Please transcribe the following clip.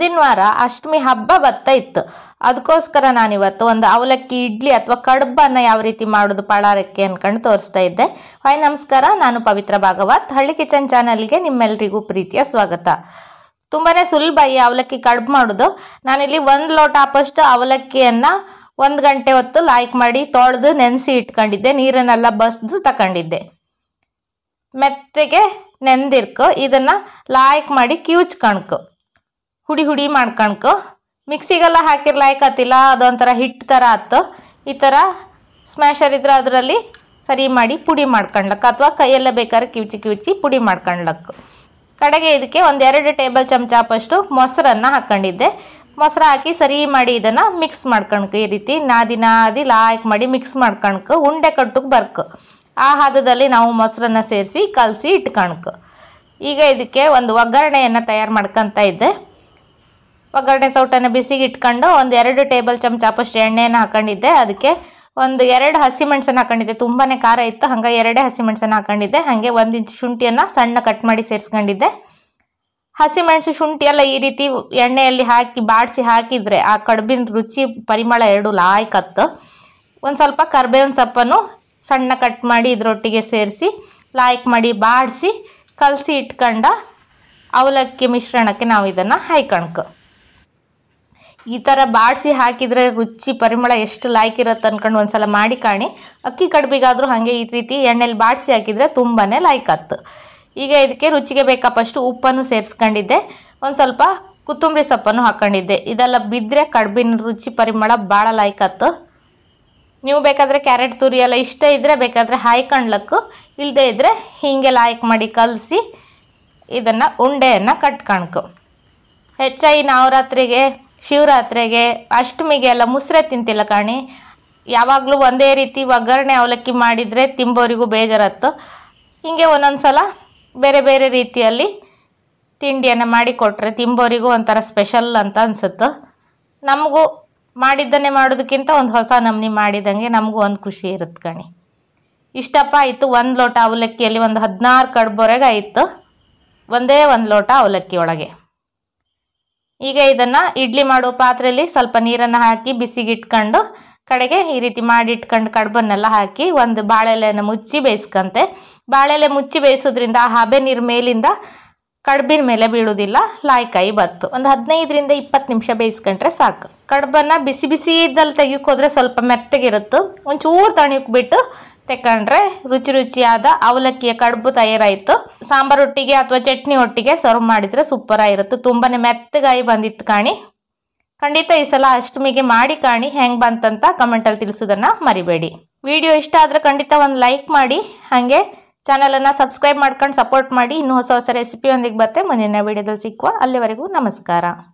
ಮುಂದಿನ ವಾರ ಅಷ್ಟಮಿ ಹಬ್ಬ ಬರ್ತಾ ಇತ್ತು ಅದಕ್ಕೋಸ್ಕರ ನಾನಿವತ್ತು ಒಂದು ಅವಲಕ್ಕಿ ಇಡ್ಲಿ ಅಥವಾ ಕಡುಬನ್ನು ಯಾವ ರೀತಿ ಮಾಡೋದು ಪಳಾರಕ್ಕೆ ಅಂದ್ಕೊಂಡು ತೋರಿಸ್ತಾ ಇದ್ದೆ ಹಾಯ್ ನಮಸ್ಕಾರ ನಾನು ಪವಿತ್ರ ಭಾಗವತ್ ಹಳ್ಳಿ ಕಿಚನ್ ಚಾನಲ್ಗೆ ನಿಮ್ಮೆಲ್ಲರಿಗೂ ಪ್ರೀತಿಯ ಸ್ವಾಗತ ತುಂಬಾ ಸುಲಭ ಈ ಅವಲಕ್ಕಿ ಕಡುಬು ಮಾಡೋದು ನಾನಿಲ್ಲಿ ಒಂದು ಲೋಟ ಆಪಷ್ಟು ಅವಲಕ್ಕಿಯನ್ನು ಒಂದು ಗಂಟೆ ಹೊತ್ತು ಲಾಯ್ಕ್ ಮಾಡಿ ತೊಳೆದು ನೆನೆಸಿ ಇಟ್ಕೊಂಡಿದ್ದೆ ನೀರನ್ನೆಲ್ಲ ಬಸ್ದು ತಗೊಂಡಿದ್ದೆ ಮೆತ್ತಗೆ ನೆಂದಿರ್ಕು ಇದನ್ನು ಲಾಯ್ಕ್ ಮಾಡಿ ಕಣ್ಕು ಹುಡಿ ಹುಡಿ ಮಾಡ್ಕಣ್ಕು ಮಿಕ್ಸಿಗೆಲ್ಲ ಹಾಕಿ ಅದೊಂಥರ ಹಿಟ್ಟು ಥರ ಆಯ್ತು ಈ ಥರ ಸ್ಮ್ಯಾಶರ್ ಇದ್ರೆ ಅದರಲ್ಲಿ ಸರಿ ಮಾಡಿ ಪುಡಿ ಮಾಡ್ಕೊಂಡ್ಲಕ್ಕ ಅಥವಾ ಕೈಯೆಲ್ಲ ಬೇಕಾದ್ರೆ ಕಿವಿಚಿ ಕಿವಿಚಿ ಪುಡಿ ಮಾಡ್ಕೊಂಡ್ಲಕ್ಕ ಕಡೆಗೆ ಇದಕ್ಕೆ ಒಂದೆರಡು ಟೇಬಲ್ ಚಮಚಾಪಷ್ಟು ಮೊಸರನ್ನು ಹಾಕ್ಕೊಂಡಿದ್ದೆ ಮೊಸರು ಹಾಕಿ ಸರಿ ಮಾಡಿ ಇದನ್ನು ಮಿಕ್ಸ್ ಮಾಡ್ಕಣ್ಕು ಈ ರೀತಿ ನಾದಿ ನಾದಿ ಲಾಯಕ್ ಮಾಡಿ ಮಿಕ್ಸ್ ಮಾಡ್ಕಣ್ಕು ಉಂಡೆ ಕಟ್ಟಕ್ಕೆ ಬರ್ಕು ಆ ಹದದಲ್ಲಿ ನಾವು ಮೊಸರನ್ನು ಸೇರಿಸಿ ಕಲಸಿ ಇಟ್ಕಣ್ಕು ಈಗ ಇದಕ್ಕೆ ಒಂದು ಒಗ್ಗರಣೆಯನ್ನು ತಯಾರು ಮಾಡ್ಕೊತಾ ಇದ್ದೆ ಒಗ್ಗರಣೆ ಸೌಟನ್ನು ಬಿಸಿಗೆ ಇಟ್ಕೊಂಡು ಒಂದು ಎರಡು ಟೇಬಲ್ ಚಮಚ ಅಪ್ಪಷ್ಟು ಎಣ್ಣೆಯನ್ನು ಹಾಕೊಂಡಿದ್ದೆ ಅದಕ್ಕೆ ಒಂದು ಎರಡು ಹಸಿ ಮೆಣಸನ್ನು ಹಾಕೊಂಡಿದ್ದೆ ತುಂಬಾ ಖಾರ ಇತ್ತು ಹಾಗೆ ಎರಡೇ ಹಸಿ ಮೆಣಸನ್ನು ಹಾಕೊಂಡಿದ್ದೆ ಹಾಗೆ ಒಂದು ಇಂಚು ಶುಂಠಿಯನ್ನು ಸಣ್ಣ ಕಟ್ ಮಾಡಿ ಸೇರಿಸ್ಕೊಂಡಿದ್ದೆ ಹಸಿ ಮೆಣಸು ಶುಂಠಿ ಎಲ್ಲ ಈ ರೀತಿ ಎಣ್ಣೆಯಲ್ಲಿ ಹಾಕಿ ಬಾಡಿಸಿ ಹಾಕಿದರೆ ಆ ಕಡುಬಿನ ರುಚಿ ಪರಿಮಳ ಎರಡು ಲಾಯ್ಕತ್ತು ಒಂದು ಸ್ವಲ್ಪ ಕರ್ಬೇವಿನ ಸೊಪ್ಪನ್ನು ಸಣ್ಣ ಕಟ್ ಮಾಡಿ ಇದರೊಟ್ಟಿಗೆ ಸೇರಿಸಿ ಲಾಯ್ಕ್ ಮಾಡಿ ಬಾಡಿಸಿ ಕಲಸಿ ಇಟ್ಕೊಂಡ ಅವಲಕ್ಕಿ ಮಿಶ್ರಣಕ್ಕೆ ನಾವು ಇದನ್ನು ಹಾಯ್ಕಣ್ಕು ಈ ಥರ ಬಾಡಿಸಿ ಹಾಕಿದರೆ ರುಚಿ ಪರಿಮಳ ಎಷ್ಟು ಇರುತ್ತೆ ಅಂದ್ಕೊಂಡು ಒಂದು ಸಲ ಮಾಡಿ ಕಾಣಿ ಅಕ್ಕಿ ಕಡುಬಿಗಾದರೂ ಹಾಗೆ ಈ ರೀತಿ ಎಣ್ಣೆಲಿ ಬಾಡಿಸಿ ಹಾಕಿದರೆ ತುಂಬಾ ಆಯ್ತು ಈಗ ಇದಕ್ಕೆ ರುಚಿಗೆ ಬೇಕಪ್ಪಷ್ಟು ಉಪ್ಪನ್ನು ಸೇರಿಸ್ಕೊಂಡಿದ್ದೆ ಒಂದು ಸ್ವಲ್ಪ ಕೊತ್ತಂಬರಿ ಸೊಪ್ಪನ್ನು ಹಾಕ್ಕೊಂಡಿದ್ದೆ ಇದೆಲ್ಲ ಬಿದ್ದರೆ ಕಡ್ಬಿನ ರುಚಿ ಪರಿಮಳ ಭಾಳ ಆಯ್ತು ನೀವು ಬೇಕಾದರೆ ಕ್ಯಾರೆಟ್ ತುರಿ ಎಲ್ಲ ಇಷ್ಟ ಇದ್ದರೆ ಬೇಕಾದರೆ ಹಾಯ್ಕೊಂಡ್ಲಕ್ಕು ಇಲ್ಲದೇ ಇದ್ದರೆ ಹೀಗೆ ಲಾಯ್ಕ್ ಮಾಡಿ ಕಲಸಿ ಇದನ್ನು ಉಂಡೆಯನ್ನು ಕಟ್ಕೊಳ್ಕು ಹೆಚ್ಚಾಗಿ ನವರಾತ್ರಿಗೆ ಶಿವರಾತ್ರಿಗೆ ಎಲ್ಲ ಮುಸ್ರೆ ತಿಂತಿಲ್ಲ ಕಾಣಿ ಯಾವಾಗಲೂ ಒಂದೇ ರೀತಿ ಒಗ್ಗರಣೆ ಅವಲಕ್ಕಿ ಮಾಡಿದರೆ ತಿಂಬೋರಿಗೂ ಬೇಜಾರತ್ತು ಹೀಗೆ ಒಂದೊಂದು ಸಲ ಬೇರೆ ಬೇರೆ ರೀತಿಯಲ್ಲಿ ತಿಂಡಿಯನ್ನು ಮಾಡಿಕೊಟ್ರೆ ತಿಂಬೋರಿಗೂ ಒಂಥರ ಸ್ಪೆಷಲ್ ಅಂತ ಅನಿಸುತ್ತೆ ನಮಗೂ ಮಾಡಿದ್ದನ್ನೇ ಮಾಡೋದಕ್ಕಿಂತ ಒಂದು ಹೊಸ ನಮ್ನಿ ಮಾಡಿದಂಗೆ ನಮಗೂ ಒಂದು ಖುಷಿ ಇರುತ್ತೆ ಕಣಿ ಇಷ್ಟಪ್ಪ ಆಯಿತು ಒಂದು ಲೋಟ ಅವಲಕ್ಕಿಯಲ್ಲಿ ಒಂದು ಹದಿನಾರು ಕಡ್ಬೋರೆಗೆ ಆಯಿತು ಒಂದೇ ಒಂದು ಲೋಟ ಅವಲಕ್ಕಿ ಒಳಗೆ ಈಗ ಇದನ್ನು ಇಡ್ಲಿ ಮಾಡೋ ಪಾತ್ರೆಯಲ್ಲಿ ಸ್ವಲ್ಪ ನೀರನ್ನು ಹಾಕಿ ಬಿಸಿಗಿಟ್ಕೊಂಡು ಕಡೆಗೆ ಈ ರೀತಿ ಮಾಡಿ ಇಟ್ಕೊಂಡು ಕಡುಬನ್ನೆಲ್ಲ ಹಾಕಿ ಒಂದು ಬಾಳೆಲೆಯನ್ನು ಮುಚ್ಚಿ ಬೇಯಿಸ್ಕಂತೆ ಬಾಳೆಲೆ ಮುಚ್ಚಿ ಬೇಯಿಸೋದ್ರಿಂದ ಆ ಹಬೆ ನೀರು ಮೇಲಿಂದ ಕಡುಬಿನ ಮೇಲೆ ಬೀಳೋದಿಲ್ಲ ಲಾಯ್ಕಾಯಿ ಬತ್ತು ಒಂದು ಹದಿನೈದರಿಂದ ಇಪ್ಪತ್ತು ನಿಮಿಷ ಬೇಯಿಸ್ಕೊಂಡ್ರೆ ಸಾಕು ಕಡುಬನ್ನು ಬಿಸಿ ಬಿಸಿ ಇದ್ದಲ್ಲಿ ತೆಗೆಯೋಕೋದ್ರೆ ಸ್ವಲ್ಪ ಮೆತ್ತಗಿರುತ್ತೆ ಒಂಚೂರು ಬಿಟ್ಟು ತಕೊಂಡ್ರೆ ರುಚಿ ರುಚಿಯಾದ ಅವಲಕ್ಕಿಯ ಕಡುಬು ತಯಾರಾಯಿತು ಸಾಂಬಾರು ಒಟ್ಟಿಗೆ ಅಥವಾ ಚಟ್ನಿ ಒಟ್ಟಿಗೆ ಸರ್ವ್ ಮಾಡಿದರೆ ಆಗಿರುತ್ತೆ ತುಂಬಾ ಮೆತ್ತಗಾಯಿ ಬಂದಿತ್ತು ಕಾಣಿ ಖಂಡಿತ ಈ ಸಲ ಅಷ್ಟಮಿಗೆ ಮಾಡಿ ಕಾಣಿ ಹೆಂಗೆ ಬಂತಂತ ಕಮೆಂಟಲ್ಲಿ ತಿಳಿಸೋದನ್ನ ಮರಿಬೇಡಿ ವಿಡಿಯೋ ಇಷ್ಟ ಆದ್ರೆ ಖಂಡಿತ ಒಂದು ಲೈಕ್ ಮಾಡಿ ಹಾಗೆ ಚಾನಲನ್ನು ಸಬ್ಸ್ಕ್ರೈಬ್ ಮಾಡ್ಕೊಂಡು ಸಪೋರ್ಟ್ ಮಾಡಿ ಇನ್ನೂ ಹೊಸ ಹೊಸ ರೆಸಿಪಿಯೊಂದಿಗೆ ಬರ್ತೆ ಮುಂದಿನ ವಿಡಿಯೋದಲ್ಲಿ ಸಿಕ್ಕುವ ಅಲ್ಲಿವರೆಗೂ ನಮಸ್ಕಾರ